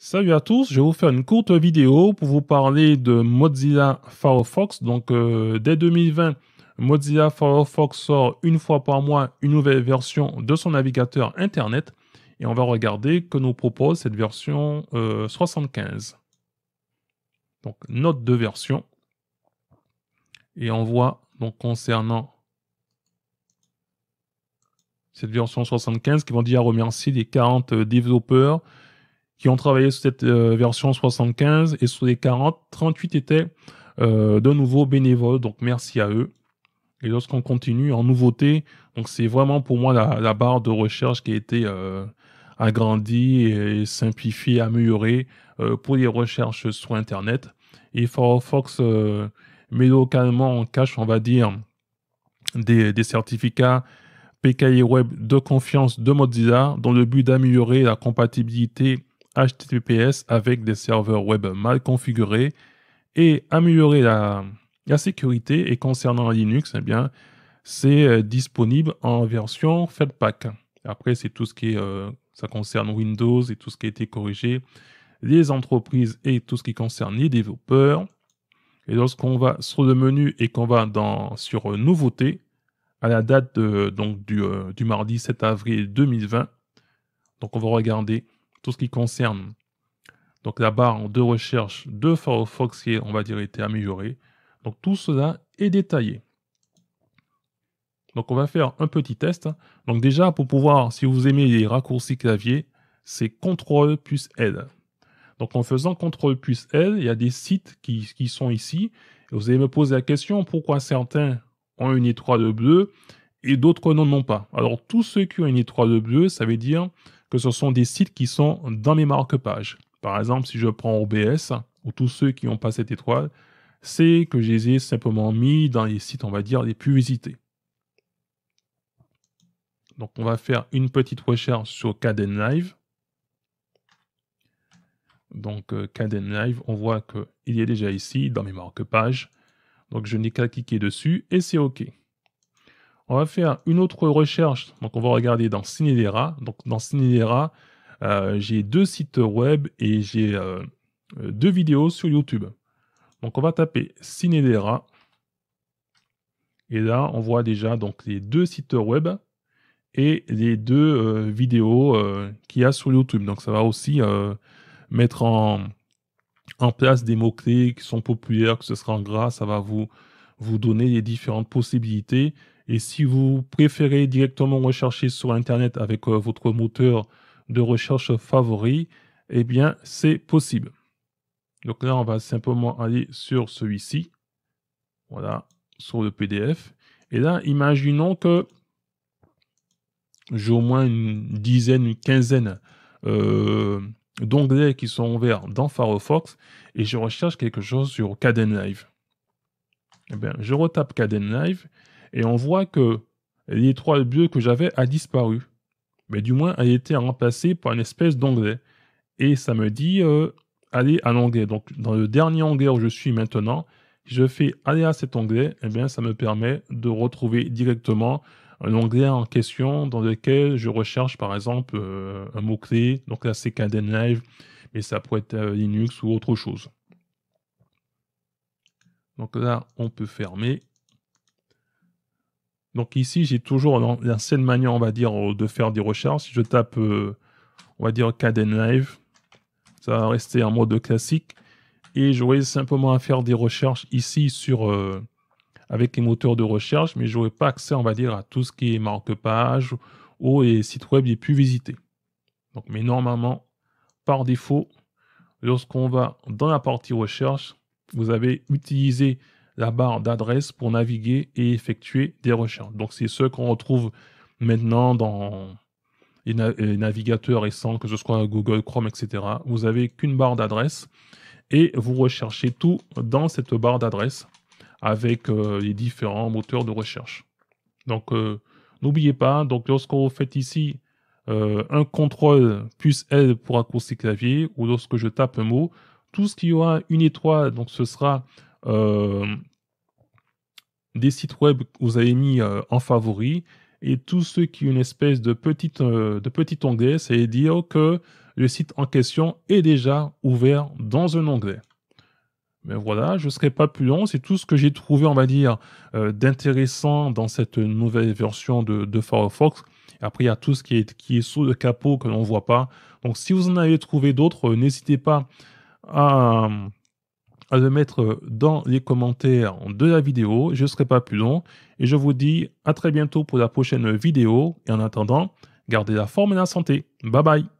Salut à tous, je vais vous faire une courte vidéo pour vous parler de Mozilla Firefox. Donc euh, dès 2020, Mozilla Firefox sort une fois par mois une nouvelle version de son navigateur Internet et on va regarder que nous propose cette version 75. Euh, donc note de version et on voit donc concernant cette version 75 qui vont dire remercier les 40 euh, développeurs qui ont travaillé sur cette euh, version 75 et sur les 40, 38 étaient euh, de nouveaux bénévoles. Donc merci à eux. Et lorsqu'on continue en nouveauté, donc c'est vraiment pour moi la, barre de recherche qui a été euh, agrandie et simplifiée, améliorée pour les recherches sur Internet. Et Firefox met localement en cache, on va dire, des, des certificats PKI Web de confiance de Mozilla dans le but d'améliorer la compatibilité HTTPS avec des serveurs web mal configurés et améliorer la, la sécurité. Et concernant Linux, eh bien, c'est euh, disponible en version Fedpack, Après, c'est tout ce qui est, euh, ça concerne Windows et tout ce qui a été corrigé, les entreprises et tout ce qui concerne les développeurs. Et lorsqu'on va sur le menu et qu'on va dans, sur euh, Nouveautés, à la date de, donc du, du mardi 7 avril 2020, donc on va regarder tout ce qui concerne donc la barre de recherche de Firefox qui, est, on va dire, été améliorée. Donc tout cela est détaillé. Donc on va faire un petit test. Donc déjà, pour pouvoir, si vous aimez les raccourcis clavier, c'est CTRL plus L. Donc en faisant CTRL plus L, il y a des sites qui, sont ici. vous allez me poser la question, pourquoi certains ont une étoile bleue et d'autres n'en ont pas. Alors tous ceux qui ont une étoile bleue, ça veut dire que ce sont des sites qui sont dans mes marque-pages. Par exemple, si je prends OBS ou tous ceux qui n'ont pas cette étoile, c'est que je les ai simplement mis dans les sites, on va dire, les plus visités. Donc on va faire une petite recherche sur Caden Live. Donc euh, Caden Live, on voit qu'il est déjà ici dans mes marque-pages. Donc je n'ai qu'à cliquer dessus et c'est OK. On va faire une autre recherche. Donc, on va regarder dans Cinedera. Donc, dans Cinedera, euh, j'ai deux sites web et j'ai euh, euh, deux vidéos sur YouTube. Donc, on va taper Cinedera. Et là, on voit déjà donc les deux sites web et les deux vidéos qu'il y a sur YouTube. Donc, ça va aussi mettre en, en place des mots-clés qui sont populaires, que ce sera en gras, ça va vous, vous donner les différentes possibilités et si vous préférez directement rechercher sur Internet avec euh, votre moteur de recherche favori, eh bien, c'est possible. Donc là, on va simplement aller sur celui-ci. Voilà, sur le PDF. Et là, imaginons que j'ai au moins une dizaine, une quinzaine euh, d'onglets qui sont ouverts dans Firefox et je recherche quelque chose sur Caden Live. Eh bien, je retape Caden Live et on voit que trois bleue que j'avais a disparu. Mais du moins, elle a été remplacée par une espèce d'onglet. Et ça me dit euh, aller à l'onglet. Donc, dans le dernier onglet où je suis maintenant, je fais aller à cet onglet, et eh bien, ça me permet de retrouver directement l'onglet en question dans lequel je recherche, par exemple, euh, un mot-clé. Donc là, c'est Caden Live, mais ça pourrait être euh, Linux ou autre chose. Donc là, on peut fermer. Donc ici, j'ai toujours la seule manière, on va dire, euh, de faire des recherches. je tape, euh, on va dire, Caden Live, ça va rester en mode classique. Et vais simplement à faire des recherches ici sur, euh, avec les moteurs de recherche, mais je n'aurai pas accès, on va dire, à tout ce qui est marque-page ou les sites web les plus visités. Donc, mais normalement, par défaut, lorsqu'on va dans la partie recherche, vous avez utilisé la barre d'adresse pour naviguer et effectuer des recherches. Donc c'est ce qu'on retrouve maintenant dans les, navigateurs récents, que ce soit Google, Chrome, etc. Vous n'avez qu'une barre d'adresse et vous recherchez tout dans cette barre d'adresse avec euh, les différents moteurs de recherche. Donc euh, n'oubliez pas, donc lorsque vous faites ici euh, un contrôle plus L pour raccourcir clavier ou lorsque je tape un mot, tout ce qui aura une étoile, donc ce sera euh, des sites web que vous avez mis euh, en favori et tous ceux qui ont une espèce de, petite, euh, de petit onglet, c'est dire que le site en question est déjà ouvert dans un onglet. Mais voilà, je ne serai pas plus long. C'est tout ce que j'ai trouvé, on va dire, d'intéressant dans cette nouvelle version de, Firefox. Après, il y a tout ce qui est, qui est sous le capot que l'on ne voit pas. Donc, si vous en avez trouvé d'autres, n'hésitez pas à, à le mettre dans les commentaires de la vidéo. Je ne serai pas plus long et je vous dis à très bientôt pour la prochaine vidéo. Et en attendant, gardez la forme et la santé. Bye bye